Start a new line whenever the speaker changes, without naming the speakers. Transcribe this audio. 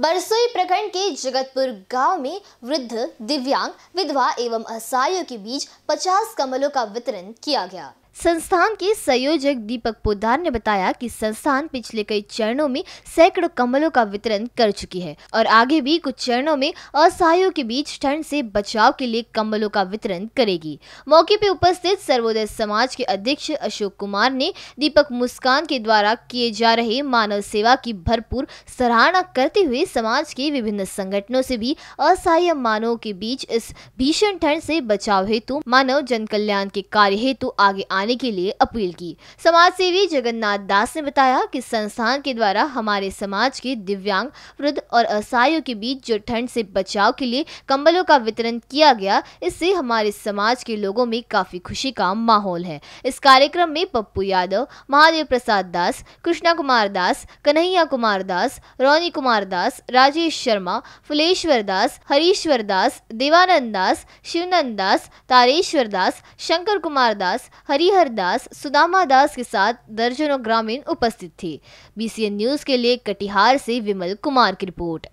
बरसोई प्रखंड के जगतपुर गांव में वृद्ध दिव्यांग विधवा एवं असहायों के बीच 50 कमलों का वितरण किया गया संस्थान के संयोजक दीपक पोदार ने बताया कि संस्थान पिछले कई चरणों में सैकड़ों कम्बलों का वितरण कर चुकी है और आगे भी कुछ चरणों में असहायों के बीच ठंड से बचाव के लिए कम्बलों का वितरण करेगी मौके पर उपस्थित सर्वोदय समाज के अध्यक्ष अशोक कुमार ने दीपक मुस्कान के द्वारा किए जा रहे मानव सेवा की भरपूर सराहना करते हुए समाज के विभिन्न संगठनों से भी असहाय मानवों के बीच इस भीषण ठंड से बचाव हेतु मानव जन कल्याण के कार्य हेतु आगे आने बढ़ाने के लिए अपील की समाज सेवी जगन्नाथ दास ने बताया कि संस्थान के द्वारा हमारे समाज के दिव्यांग वृद्ध और असहायों के बीच जो ठंड से बचाव के लिए कंबलों का वितरण किया गया इससे हमारे समाज के लोगों में काफी खुशी का माहौल है इस कार्यक्रम में पप्पू यादव महादेव प्रसाद दास कृष्णा कुमार दास कन्हैया कुमार दास रोनी कुमार दास राजेश शर्मा फुलेश्वर दास हरीश्वर दास देवानंद दास शिवनंद दास तारेश्वर दास शंकर कुमार दास हरिहर हरिहर दास सुदामा दास के साथ दर्जनों ग्रामीण उपस्थित थे बीसीएन न्यूज के लिए कटिहार से विमल कुमार की रिपोर्ट